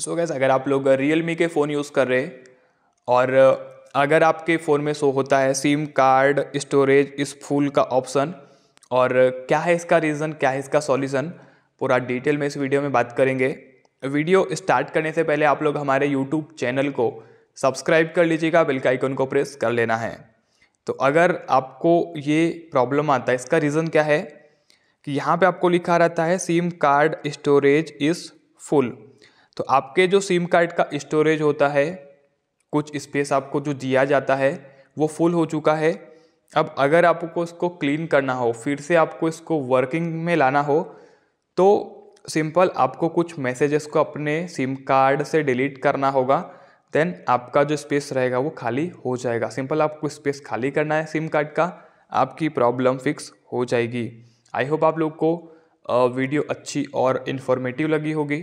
सो so gas अगर आप लोग रियल मी के फ़ोन यूज़ कर रहे और अगर आपके फ़ोन में शो होता है सिम कार्ड स्टोरेज इस फूल का ऑप्शन और क्या है इसका रीज़न क्या है इसका सॉल्यूशन पूरा डिटेल में इस वीडियो में बात करेंगे वीडियो स्टार्ट करने से पहले आप लोग हमारे यूट्यूब चैनल को सब्सक्राइब कर लीजिएगा बिल्कुल का आइकन को प्रेस कर लेना है तो अगर आपको ये प्रॉब्लम आता है इसका रीज़न क्या है कि यहाँ पे आपको लिखा रहता है SIM card storage is full तो आपके जो सिम कार्ड का स्टोरेज होता है कुछ स्पेस आपको जो दिया जाता है वो फुल हो चुका है अब अगर आपको इसको क्लीन करना हो फिर से आपको इसको वर्किंग में लाना हो तो सिंपल आपको कुछ मैसेजेस को अपने सिम कार्ड से डिलीट करना होगा देन आपका जो स्पेस रहेगा वो खाली हो जाएगा सिंपल आपको स्पेस खाली करना है सिम कार्ड का आपकी प्रॉब्लम फिक्स हो जाएगी आई होप आप लोग को वीडियो अच्छी और इन्फॉर्मेटिव लगी होगी